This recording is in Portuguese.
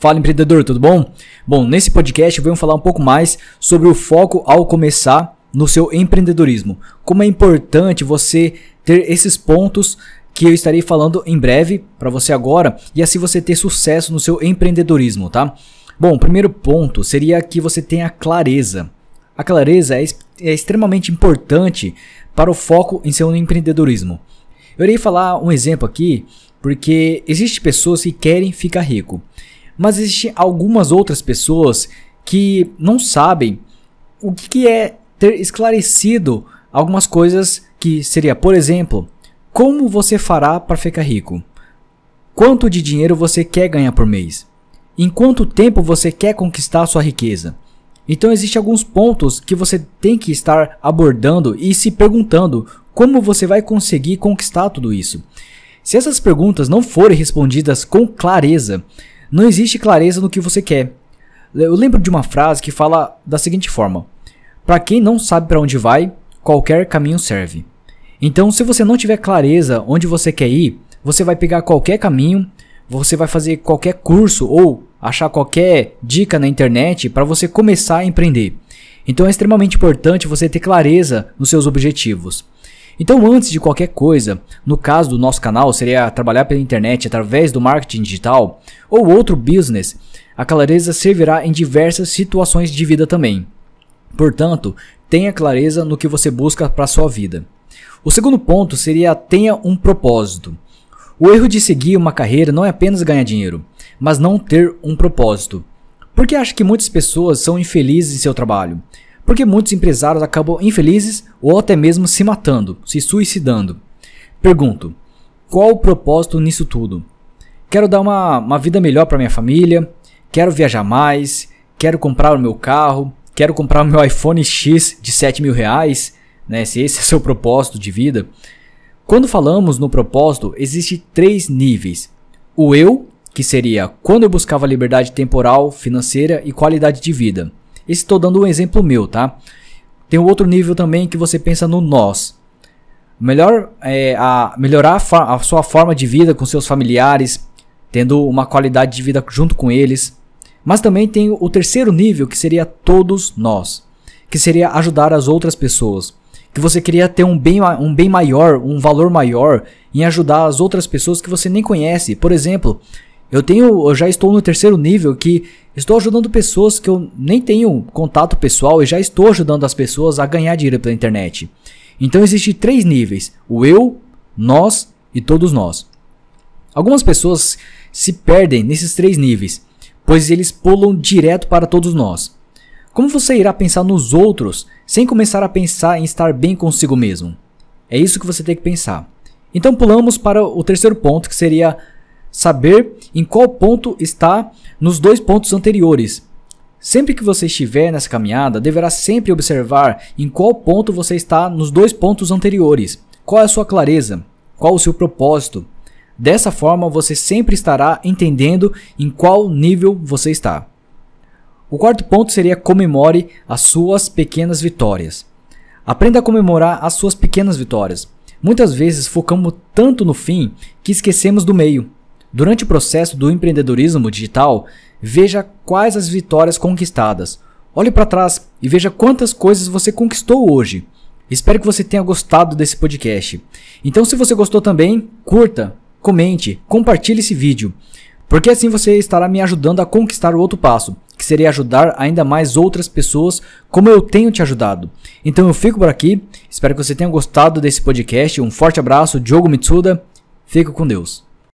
Fala empreendedor, tudo bom? Bom, nesse podcast vamos falar um pouco mais sobre o foco ao começar no seu empreendedorismo. Como é importante você ter esses pontos que eu estarei falando em breve para você agora e assim você ter sucesso no seu empreendedorismo, tá? Bom, o primeiro ponto seria que você tenha clareza. A clareza é, é extremamente importante para o foco em seu empreendedorismo. Eu irei falar um exemplo aqui porque existe pessoas que querem ficar rico, mas existem algumas outras pessoas que não sabem o que é ter esclarecido algumas coisas que seria, por exemplo, como você fará para ficar rico? Quanto de dinheiro você quer ganhar por mês? Em quanto tempo você quer conquistar sua riqueza? Então existem alguns pontos que você tem que estar abordando e se perguntando como você vai conseguir conquistar tudo isso. Se essas perguntas não forem respondidas com clareza, não existe clareza no que você quer. Eu lembro de uma frase que fala da seguinte forma: Para quem não sabe para onde vai, qualquer caminho serve. Então, se você não tiver clareza onde você quer ir, você vai pegar qualquer caminho, você vai fazer qualquer curso ou achar qualquer dica na internet para você começar a empreender. Então é extremamente importante você ter clareza nos seus objetivos. Então, antes de qualquer coisa, no caso do nosso canal seria trabalhar pela internet através do marketing digital ou outro business, a clareza servirá em diversas situações de vida também. Portanto, tenha clareza no que você busca para sua vida. O segundo ponto seria tenha um propósito. O erro de seguir uma carreira não é apenas ganhar dinheiro, mas não ter um propósito. Por que acho que muitas pessoas são infelizes em seu trabalho? porque muitos empresários acabam infelizes ou até mesmo se matando, se suicidando. Pergunto: qual o propósito nisso tudo? Quero dar uma, uma vida melhor para minha família, quero viajar mais, quero comprar o meu carro, quero comprar o meu iPhone X de 7 mil reais, né, se esse é seu propósito de vida. Quando falamos no propósito, existe três níveis. O eu, que seria quando eu buscava liberdade temporal, financeira e qualidade de vida estou dando um exemplo meu, tá? Tem outro nível também que você pensa no nós. Melhor, é, a, melhorar a, a sua forma de vida com seus familiares, tendo uma qualidade de vida junto com eles. Mas também tem o terceiro nível, que seria todos nós, que seria ajudar as outras pessoas. Que você queria ter um bem, um bem maior, um valor maior em ajudar as outras pessoas que você nem conhece. Por exemplo, eu tenho, eu já estou no terceiro nível que estou ajudando pessoas que eu nem tenho contato pessoal e já estou ajudando as pessoas a ganhar dinheiro pela internet. Então existem três níveis: o eu, nós e todos nós. Algumas pessoas se perdem nesses três níveis, pois eles pulam direto para todos nós. Como você irá pensar nos outros sem começar a pensar em estar bem consigo mesmo? É isso que você tem que pensar. Então pulamos para o terceiro ponto, que seria saber em qual ponto está nos dois pontos anteriores. Sempre que você estiver nessa caminhada, deverá sempre observar em qual ponto você está nos dois pontos anteriores. Qual é a sua clareza? Qual o seu propósito? Dessa forma, você sempre estará entendendo em qual nível você está. O quarto ponto seria comemore as suas pequenas vitórias. Aprenda a comemorar as suas pequenas vitórias. Muitas vezes focamos tanto no fim que esquecemos do meio. Durante o processo do empreendedorismo digital, veja quais as vitórias conquistadas. Olhe para trás e veja quantas coisas você conquistou hoje. Espero que você tenha gostado desse podcast. Então, se você gostou também, curta, comente, compartilhe esse vídeo, porque assim você estará me ajudando a conquistar o outro passo, que seria ajudar ainda mais outras pessoas como eu tenho te ajudado. Então, eu fico por aqui. Espero que você tenha gostado desse podcast. Um forte abraço, Diogo Mitsuda. Fica com Deus.